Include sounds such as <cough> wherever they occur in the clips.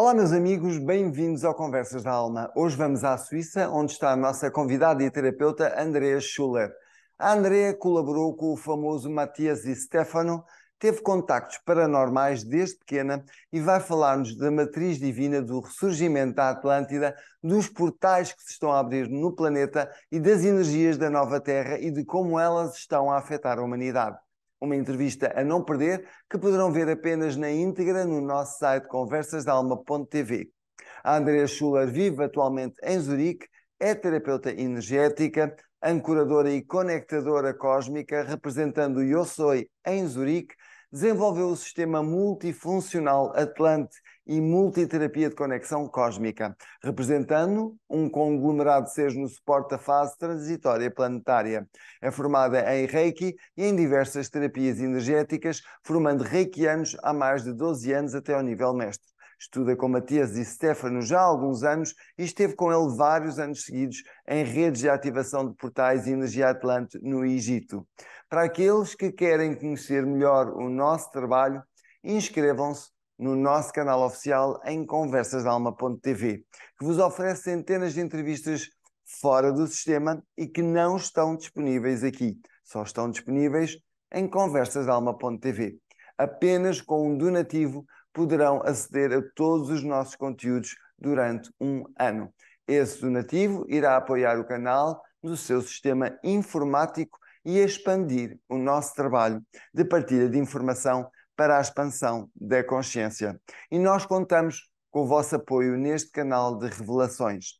Olá, meus amigos, bem-vindos ao Conversas da Alma. Hoje vamos à Suíça, onde está a nossa convidada e terapeuta Andrea Schuller. A Andrea colaborou com o famoso Matias e Stefano, teve contactos paranormais desde pequena e vai falar-nos da matriz divina do ressurgimento da Atlântida, dos portais que se estão a abrir no planeta e das energias da nova Terra e de como elas estão a afetar a humanidade uma entrevista a não perder, que poderão ver apenas na íntegra no nosso site conversasdalma.tv. A Andrea Schuller vive atualmente em Zurique, é terapeuta energética, ancoradora e conectadora cósmica, representando o Eu Soy em Zurique, desenvolveu o sistema multifuncional Atlante e multiterapia de conexão cósmica, representando um conglomerado de seres no suporte da fase transitória planetária. É formada em Reiki e em diversas terapias energéticas, formando reikianos há mais de 12 anos até ao nível mestre estuda com Matias e Stefano já há alguns anos e esteve com ele vários anos seguidos em redes de ativação de portais e energia atlante no Egito. Para aqueles que querem conhecer melhor o nosso trabalho, inscrevam-se no nosso canal oficial em ConversasAlma.tv, que vos oferece centenas de entrevistas fora do sistema e que não estão disponíveis aqui. Só estão disponíveis em ConversasAlma.tv, Apenas com um donativo poderão aceder a todos os nossos conteúdos durante um ano. Esse donativo irá apoiar o canal no seu sistema informático e expandir o nosso trabalho de partilha de informação para a expansão da consciência. E nós contamos com o vosso apoio neste canal de revelações.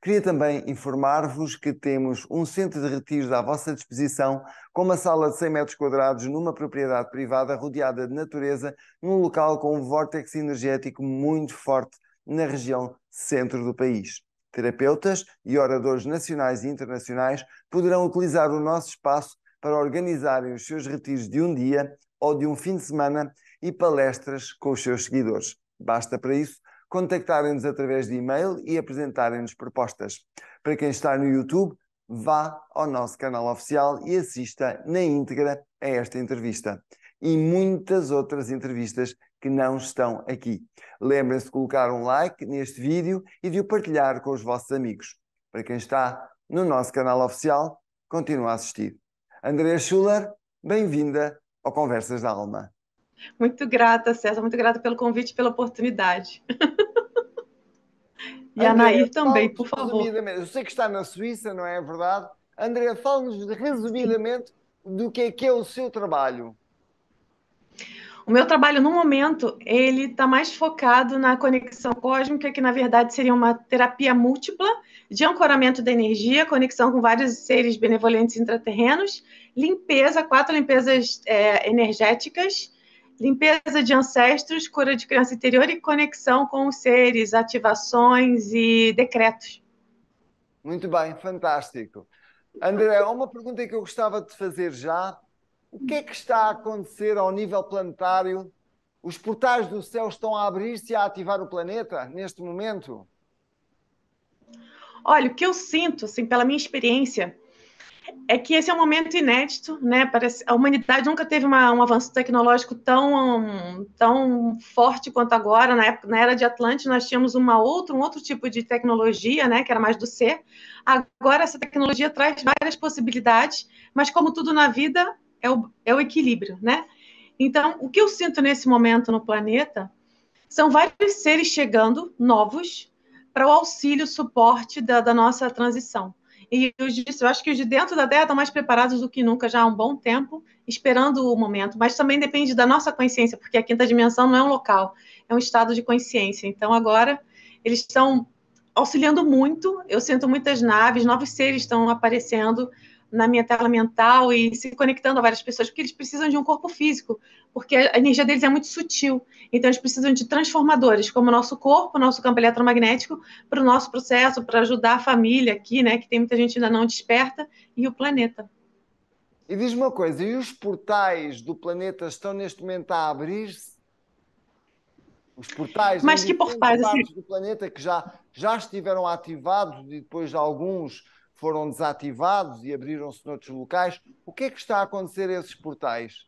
Queria também informar-vos que temos um centro de retiros à vossa disposição, com uma sala de 100 metros quadrados numa propriedade privada rodeada de natureza, num local com um vórtex energético muito forte na região centro do país. Terapeutas e oradores nacionais e internacionais poderão utilizar o nosso espaço para organizarem os seus retiros de um dia ou de um fim de semana e palestras com os seus seguidores. Basta para isso contactarem-nos através de e-mail e apresentarem-nos propostas. Para quem está no YouTube, vá ao nosso canal oficial e assista na íntegra a esta entrevista e muitas outras entrevistas que não estão aqui. Lembrem-se de colocar um like neste vídeo e de o partilhar com os vossos amigos. Para quem está no nosso canal oficial, continua a assistir. Andrea Schuller, bem-vinda ao Conversas da Alma. Muito grata, César, muito grata pelo convite e pela oportunidade. <laughs> E André, a Nair também, por favor. Eu sei que está na Suíça, não é verdade? André, fale-nos resumidamente do que é que é o seu trabalho. O meu trabalho no momento ele está mais focado na conexão cósmica, que na verdade seria uma terapia múltipla de ancoramento da energia, conexão com vários seres benevolentes intraterrenos, limpeza, quatro limpezas é, energéticas limpeza de ancestros, cura de criança interior e conexão com os seres, ativações e decretos. Muito bem, fantástico. André, uma pergunta que eu gostava de fazer já. O que é que está a acontecer ao nível planetário? Os portais do céu estão a abrir-se e a ativar o planeta neste momento? Olha, o que eu sinto, assim, pela minha experiência, é que esse é um momento inédito, né? Parece, a humanidade nunca teve uma, um avanço tecnológico tão, tão forte quanto agora. Na, época, na era de Atlântico, nós tínhamos uma outra, um outro tipo de tecnologia, né? Que era mais do ser. Agora, essa tecnologia traz várias possibilidades, mas como tudo na vida, é o, é o equilíbrio, né? Então, o que eu sinto nesse momento no planeta são vários seres chegando, novos, para o auxílio, suporte da, da nossa transição. E os de, eu acho que os de dentro da terra estão mais preparados do que nunca, já há um bom tempo, esperando o momento. Mas também depende da nossa consciência, porque a quinta dimensão não é um local, é um estado de consciência. Então, agora, eles estão auxiliando muito. Eu sinto muitas naves, novos seres estão aparecendo na minha tela mental e se conectando a várias pessoas, porque eles precisam de um corpo físico, porque a energia deles é muito sutil. Então, eles precisam de transformadores, como o nosso corpo, o nosso campo eletromagnético, para o nosso processo, para ajudar a família aqui, né? Que tem muita gente ainda não desperta, e o planeta. E diz uma coisa, e os portais do planeta estão neste momento a abrir-se? Os portais, Mas que portais, assim... do planeta que já, já estiveram ativados e depois alguns foram desativados e abriram-se noutros locais. O que é que está a acontecer a esses portais,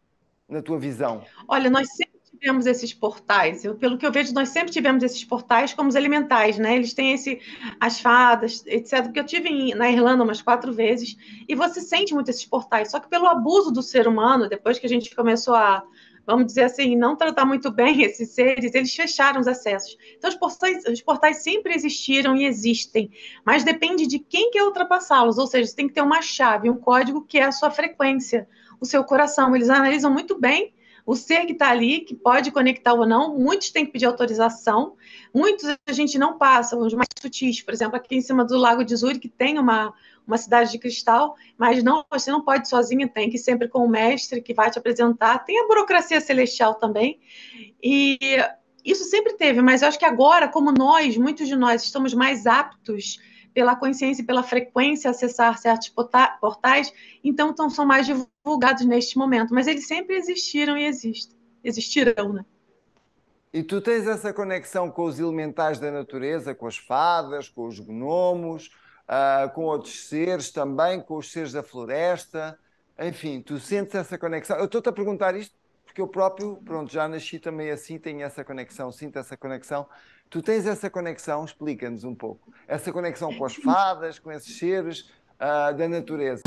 na tua visão? Olha, nós sempre tivemos esses portais. Eu, pelo que eu vejo, nós sempre tivemos esses portais como os elementais, né? Eles têm esse, as fadas, etc. Porque eu tive na Irlanda umas quatro vezes e você sente muito esses portais. Só que pelo abuso do ser humano, depois que a gente começou a vamos dizer assim, não tratar muito bem <laughs> esses seres, eles fecharam os acessos. Então, os portais, os portais sempre existiram e existem, mas depende de quem quer ultrapassá-los, ou seja, você tem que ter uma chave, um código que é a sua frequência, o seu coração. Eles analisam muito bem o ser que está ali, que pode conectar ou não, muitos têm que pedir autorização, muitos a gente não passa, os mais sutis, por exemplo, aqui em cima do Lago de Zuri, que tem uma, uma cidade de cristal, mas não você não pode sozinha, tem que ir sempre com o mestre que vai te apresentar, tem a burocracia celestial também, e isso sempre teve, mas eu acho que agora, como nós, muitos de nós, estamos mais aptos pela consciência e pela frequência acessar certos portais, então tão, são mais divulgados neste momento. Mas eles sempre existiram e existem. Existirão, né? E tu tens essa conexão com os elementais da natureza, com as fadas, com os gnomos, uh, com outros seres também, com os seres da floresta. Enfim, tu sentes essa conexão. Eu estou-te a perguntar isto porque eu próprio, pronto, já nasci também assim, tenho essa conexão, sinto essa conexão. Tu tens essa conexão, explica-nos um pouco. Essa conexão com as fadas, com esses seres uh, da natureza.